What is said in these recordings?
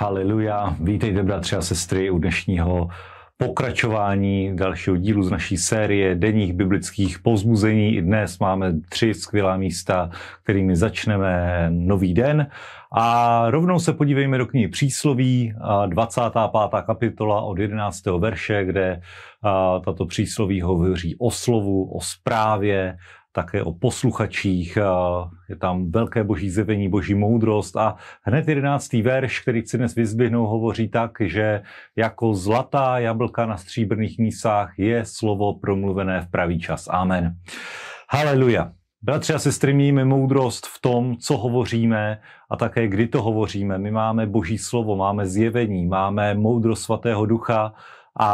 Haleluja. Vítejte, bratři a sestry, u dnešního pokračování dalšího dílu z naší série denních biblických pozbuzení. I dnes máme tři skvělá místa, kterými začneme nový den. A rovnou se podívejme do knihy Přísloví, 25. kapitola od 11. verše, kde tato přísloví hovoří o slovu, o zprávě, také o posluchačích, je tam velké boží zjevení, boží moudrost a hned jedenáctý verš, který chci dnes vyzběhnout, hovoří tak, že jako zlatá jablka na stříbrných mísách je slovo promluvené v pravý čas. Amen. Haleluja. Bratři a sestry, mějme moudrost v tom, co hovoříme a také kdy to hovoříme. My máme boží slovo, máme zjevení, máme moudrost svatého ducha a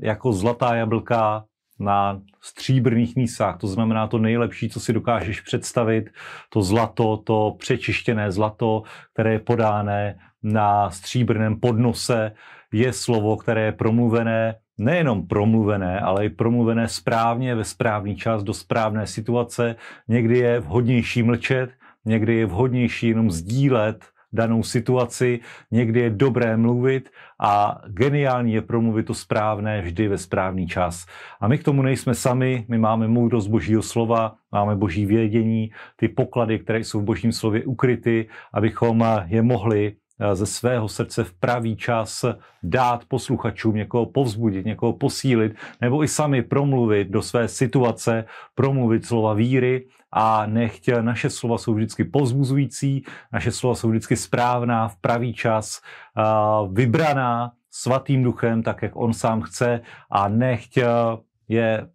jako zlatá jablka na stříbrných mísách, to znamená to nejlepší, co si dokážeš představit, to zlato, to přečištěné zlato, které je podáné na stříbrném podnose, je slovo, které je promluvené, nejenom promluvené, ale i promluvené správně, ve správný čas, do správné situace. Někdy je vhodnější mlčet, někdy je vhodnější jenom sdílet danou situaci. Někdy je dobré mluvit a geniální je promluvit to správné vždy ve správný čas. A my k tomu nejsme sami, my máme moudrost božího slova, máme boží vědění, ty poklady, které jsou v božím slově ukryty, abychom je mohli Eh, ze svého srdce v pravý čas dát posluchačům, někoho povzbudit, někoho posílit, nebo i sami promluvit do své situace, promluvit slova víry a nechť naše slova jsou vždycky povzbuzující, naše slova jsou vždycky správná, v pravý čas, eh, vybraná svatým duchem, tak jak on sám chce a nechť eh, je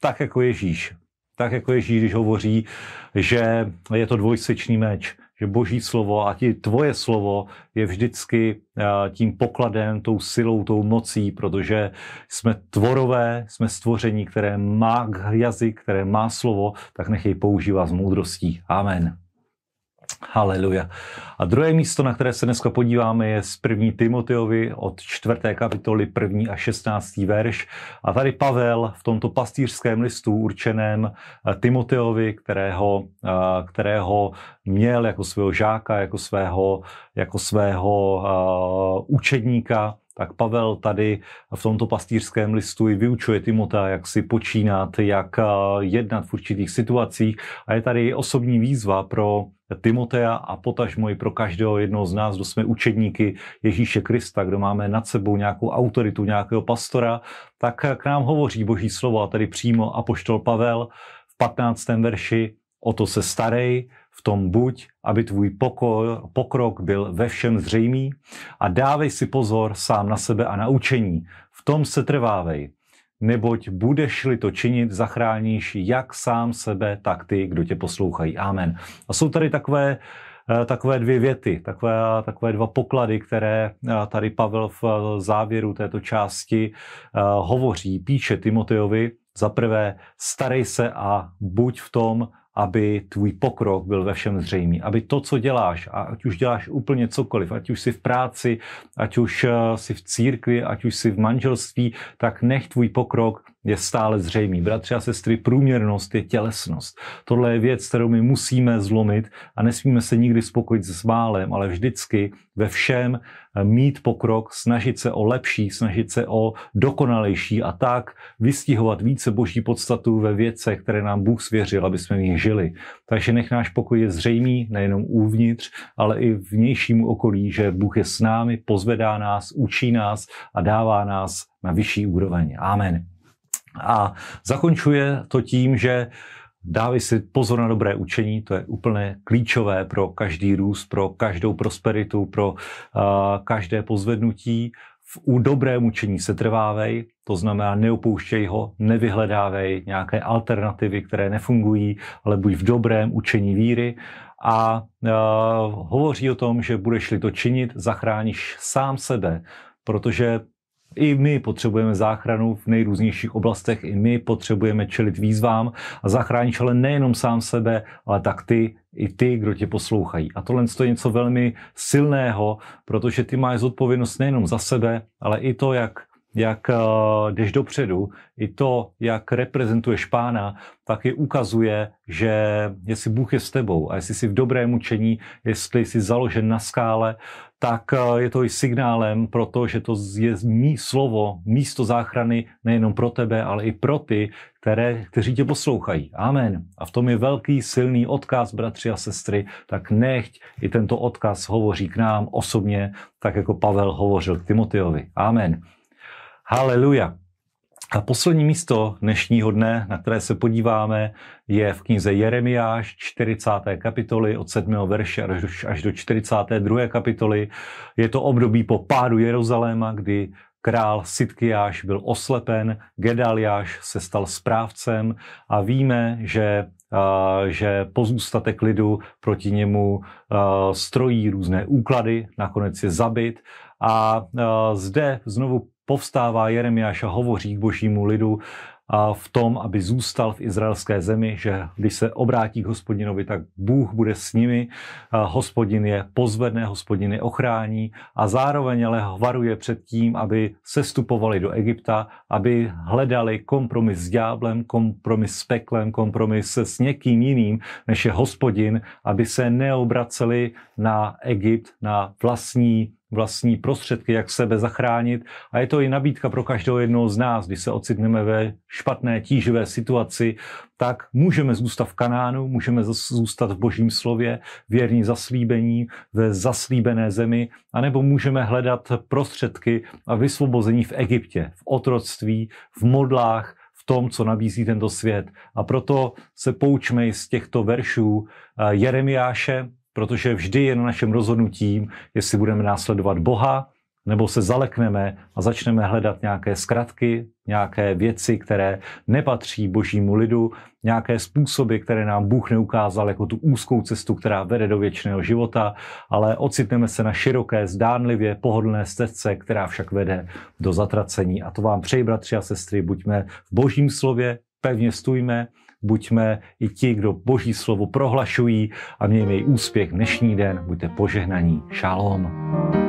tak jako Ježíš. Tak jako Ježíš, když hovoří, že je to dvojsečný meč že boží slovo a ti tvoje slovo je vždycky eh, tím pokladem, tou silou, tou mocí, protože jsme tvorové, jsme stvoření, které má jazyk, které má slovo, tak nech jej používá s moudrostí. Amen. Haleluja. A druhé místo, na které se dneska podíváme, je z první Timoteovi od čtvrté kapitoly první a 16. verš. A tady Pavel v tomto pastýřském listu určeném eh, Timoteovi, kterého, eh, kterého měl jako svého žáka, jako svého, jako svého eh, učedníka, tak Pavel tady v tomto pastýřském listu i vyučuje Timota, jak si počínat, jak eh, jednat v určitých situacích. A je tady osobní výzva pro Timotea a potažmo i pro každého jednoho z nás, kdo jsme učedníky Ježíše Krista, kdo máme nad sebou nějakou autoritu, nějakého pastora, tak k nám hovoří Boží slovo a tady přímo Apoštol Pavel v 15. verši o to se starej, v tom buď, aby tvůj pokor, pokrok byl ve všem zřejmý a dávej si pozor sám na sebe a na učení. V tom se trvávej, neboť budeš-li to činit, zachráníš jak sám sebe, tak ty, kdo tě poslouchají. Amen. A jsou tady takové eh, takové dvě věty, takové, takové dva poklady, které eh, tady Pavel v eh, závěru této části hovoří, píše Timoteovi. Za prvé, starej se a buď v tom aby tvůj pokrok byl ve všem zřejmý, aby to, co děláš, a ať už děláš úplně cokoliv, ať už jsi v práci, ať už eh, jsi v církvi, ať už jsi v manželství, tak nech tvůj pokrok je stále zřejmý. Bratři a sestry, průměrnost je tělesnost. Tohle je věc, kterou my musíme zlomit a nesmíme se nikdy spokojit s málem, ale vždycky ve všem eh, mít pokrok, snažit se o lepší, snažit se o dokonalejší a tak vystihovat více boží podstatu ve věcech, které nám Bůh svěřil, aby jsme v nich žili. Takže nech náš pokoj je zřejmý nejenom uvnitř, ale i vnějšímu okolí, že Bůh je s námi, pozvedá nás, učí nás a dává nás na vyšší úroveň. Amen. A zakončuje to tím, že dávej si pozor na dobré učení, to je úplně klíčové pro každý růst, pro každou prosperitu, pro uh, každé pozvednutí. V, u dobrém učení se trvávej, to znamená neopouštěj ho, nevyhledávej nějaké alternativy, které nefungují, ale buď v dobrém učení víry a uh, hovoří o tom, že budeš-li to činit, zachráníš sám sebe, protože i my potřebujeme záchranu v nejrůznějších oblastech, i my potřebujeme čelit výzvám a zachránit ale nejenom sám sebe, ale tak ty, i ty, kdo tě poslouchají. A tohle je něco velmi silného, protože ty máš zodpovědnost nejenom za sebe, ale i to, jak jak eh, jdeš dopředu, i to, jak reprezentuješ pána, tak je ukazuje, že jestli Bůh je s tebou a jestli jsi v dobrém učení, jestli jsi založen na skále, tak eh, je to i signálem, pro to je mý slovo, místo záchrany nejenom pro tebe, ale i pro ty, které, kteří tě poslouchají. Amen. A v tom je velký, silný odkaz, bratři a sestry, tak nechť i tento odkaz hovoří k nám osobně, tak jako Pavel hovořil k Timoteovi. Amen. Haleluja. A poslední místo dnešního dne, na které se podíváme, je v knize Jeremiáš 40. kapitoly od 7. verše až do 42. kapitoly. Je to období po pádu Jeruzaléma, kdy král Sitkiáš byl oslepen, Gedaliáš se stal správcem a víme, že že pozůstatek lidu proti němu strojí různé úklady, nakonec je zabit. A zde znovu povstává Jeremiáš a hovoří k božímu lidu a v tom, aby zůstal v izraelské zemi, že když se obrátí k hospodinovi, tak Bůh bude s nimi, a hospodin je pozvedne, hospodin je ochrání a zároveň ale varuje před tím, aby sestupovali do Egypta, aby hledali kompromis s dňáblem, kompromis s peklem, kompromis s někým jiným, než je hospodin, aby se neobraceli na Egypt, na vlastní vlastní prostředky, jak sebe zachránit. A je to i nabídka pro každého jednoho z nás. Když se ocitneme ve špatné, tíživé situaci, tak můžeme zůstat v Kanánu, můžeme zůstat v božím slově, věrní zaslíbení, ve zaslíbené zemi, anebo můžeme hledat prostředky a vysvobození v Egyptě, v otroctví, v modlách, v tom, co nabízí tento svět. A proto se poučme z těchto veršů eh, Jeremiáše, protože vždy je na našem rozhodnutí, jestli budeme následovat Boha, nebo se zalekneme a začneme hledat nějaké zkratky, nějaké věci, které nepatří božímu lidu, nějaké způsoby, které nám Bůh neukázal jako tu úzkou cestu, která vede do věčného života, ale ocitneme se na široké, zdánlivě pohodlné stezce, která však vede do zatracení. A to vám přeji, bratři a sestry, buďme v božím slově, pevně stůjme, buďme i ti, kdo Boží slovo prohlašují a mějme jej úspěch dnešní den. Buďte požehnaní. Shalom.